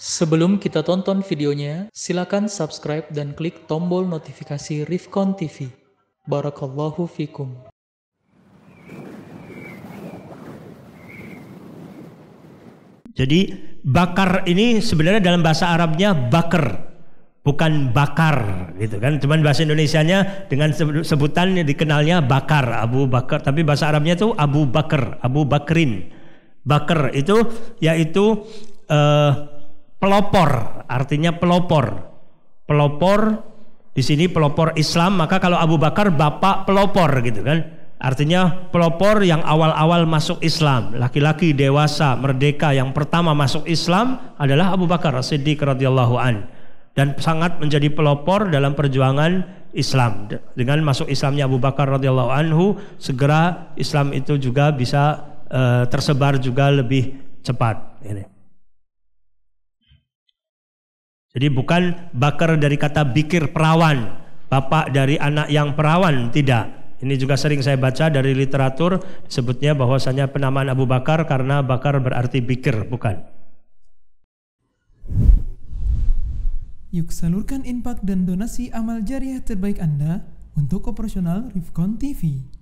Sebelum kita tonton videonya, silakan subscribe dan klik tombol notifikasi Rifkon TV. Barakallahu fikum. Jadi bakar ini sebenarnya dalam bahasa Arabnya bakar, bukan bakar gitu kan. Cuman bahasa Indonesia nya dengan sebutan yang dikenalnya bakar, Abu Bakar. Tapi bahasa Arabnya itu Abu Bakar, Abu Bakrin. Bakar itu yaitu uh, pelopor, artinya pelopor. Pelopor di sini pelopor Islam, maka kalau Abu Bakar bapak pelopor gitu kan. Artinya pelopor yang awal-awal masuk Islam, laki-laki dewasa merdeka yang pertama masuk Islam adalah Abu Bakar Siddiq radhiyallahu an dan sangat menjadi pelopor dalam perjuangan Islam. Dengan masuk Islamnya Abu Bakar radhiyallahu anhu, segera Islam itu juga bisa uh, tersebar juga lebih cepat. Ini. Jadi bukan bakar dari kata bikir perawan, bapak dari anak yang perawan, tidak. Ini juga sering saya baca dari literatur sebutnya bahwasanya penamaan Abu Bakar karena Bakar berarti bikir, bukan. Yuk salurkan impak dan donasi amal jariah terbaik Anda untuk operasional Rifkon TV.